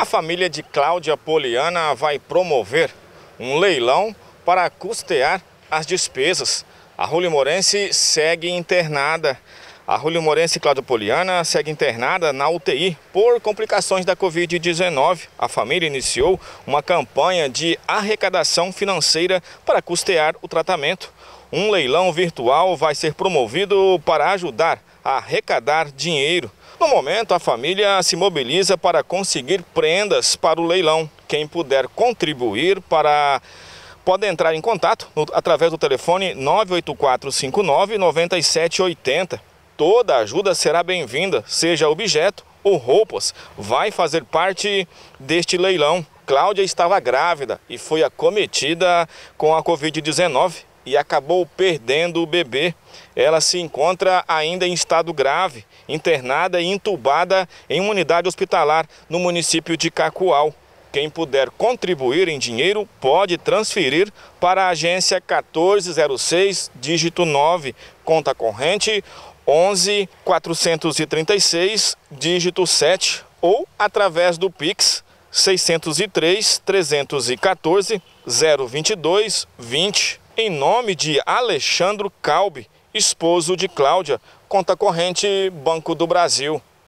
A família de Cláudia Poliana vai promover um leilão para custear as despesas. A Rulimorense segue internada a Rúlio Morense Cláudio Poliana segue internada na UTI por complicações da Covid-19. A família iniciou uma campanha de arrecadação financeira para custear o tratamento. Um leilão virtual vai ser promovido para ajudar a arrecadar dinheiro. No momento, a família se mobiliza para conseguir prendas para o leilão. Quem puder contribuir para pode entrar em contato através do telefone 98459 9780. Toda ajuda será bem-vinda, seja objeto ou roupas, vai fazer parte deste leilão. Cláudia estava grávida e foi acometida com a Covid-19 e acabou perdendo o bebê. Ela se encontra ainda em estado grave, internada e entubada em uma unidade hospitalar no município de Cacoal. Quem puder contribuir em dinheiro pode transferir para a agência 1406, dígito 9, conta corrente 11436, dígito 7, ou através do Pix 603 314 022 20, em nome de Alexandro Calbi, esposo de Cláudia, conta corrente Banco do Brasil.